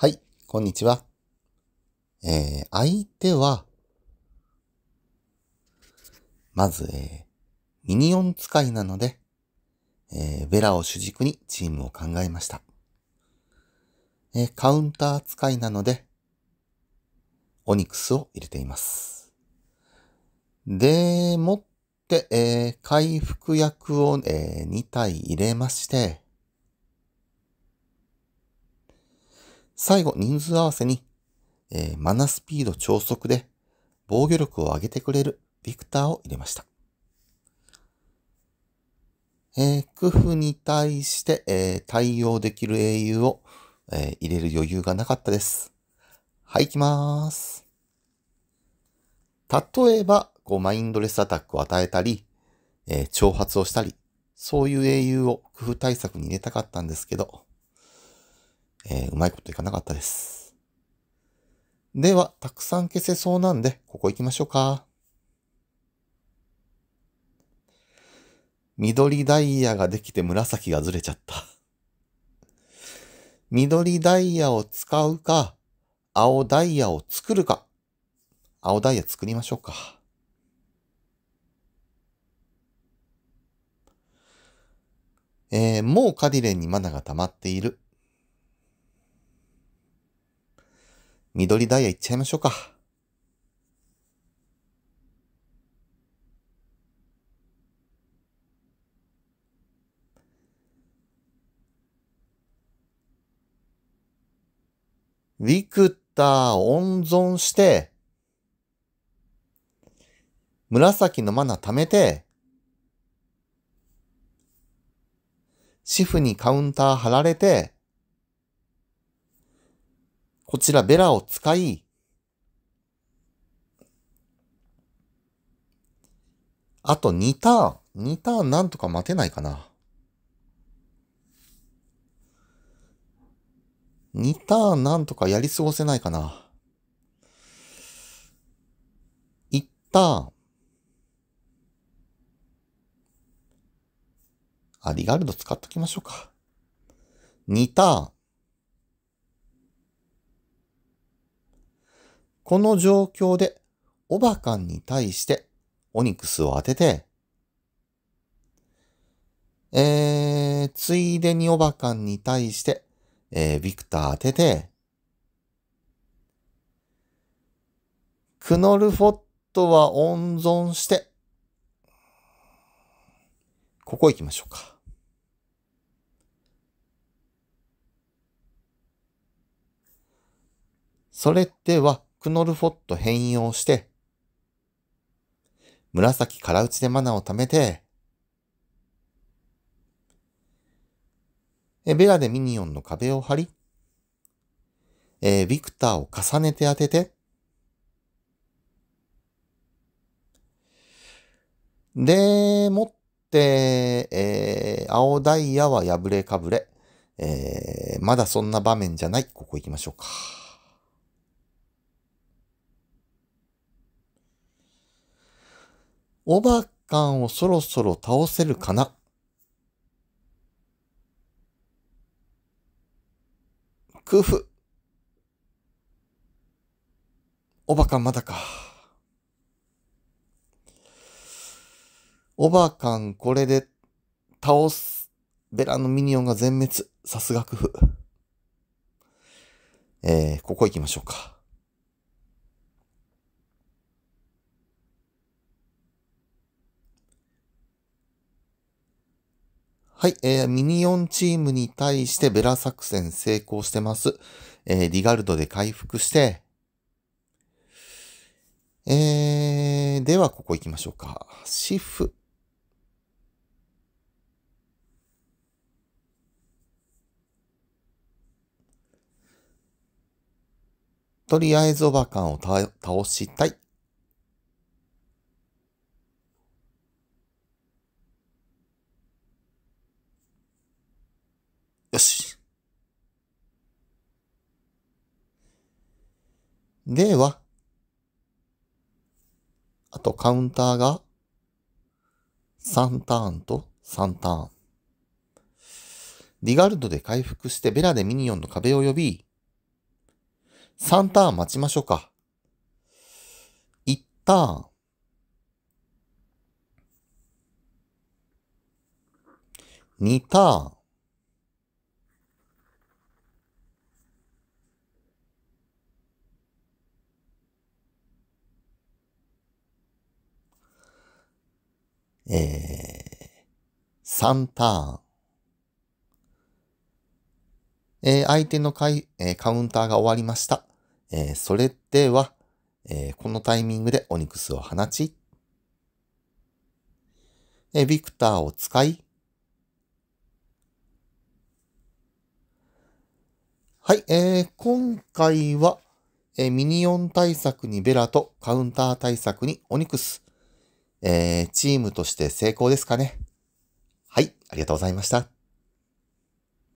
はい、こんにちは。えー、相手は、まず、えー、ミニオン使いなので、えー、ベラを主軸にチームを考えました。えー、カウンター使いなので、オニクスを入れています。で、もって、えー、回復薬を、えー、2体入れまして、最後、人数合わせに、えー、マナスピード超速で防御力を上げてくれるビクターを入れました。えー、クフに対して、えー、対応できる英雄を、えー、入れる余裕がなかったです。はい、行きまーす。例えば、こう、マインドレスアタックを与えたり、えー、挑発をしたり、そういう英雄を工夫対策に入れたかったんですけど、えー、うまいこといかなかったです。では、たくさん消せそうなんで、ここ行きましょうか。緑ダイヤができて紫がずれちゃった。緑ダイヤを使うか、青ダイヤを作るか。青ダイヤ作りましょうか。えー、もうカディレンにマナが溜まっている。緑ダイヤいっちゃいましょうか。ビクター温存して、紫のマナ貯めて、シフにカウンター貼られて、こちらベラを使い、あと2ターン。2ターンなんとか待てないかな。2ターンなんとかやり過ごせないかな。1ターン。あ、リガルド使っときましょうか。2ターン。この状況で、オバカンに対して、オニクスを当てて、えー、ついでにオバカンに対して、えー、ビクター当てて、クノルフォットは温存して、ここ行きましょうか。それでは、クノルフォット変容して、紫空打ちでマナを貯めて、え、ベラでミニオンの壁を張り、えー、ビクターを重ねて当てて、で、もって、えー、青ダイヤは破れかぶれ、えー、まだそんな場面じゃない。ここ行きましょうか。おばかんをそろそろ倒せるかな。クフ。おばかんまだか。おばかんこれで倒す。ベラのミニオンが全滅。さすがクフ。えー、ここ行きましょうか。はい、えー、ミニオンチームに対してベラ作戦成功してます。えー、リガルドで回復して、えー、ではここ行きましょうか。シフ。とりあえずおばかんを倒したい。では、あとカウンターが3ターンと3ターン。リガルドで回復してベラでミニオンの壁を呼び、3ターン待ちましょうか。1ターン。2ターン。えー、3ターン。えー、相手のかい、えー、カウンターが終わりました。えー、それでは、えー、このタイミングでオニクスを放ち、えー、ビクターを使い、はい、えー、今回は、えー、ミニオン対策にベラとカウンター対策にオニクス、えー、チームとして成功ですかね。はい、ありがとうございました。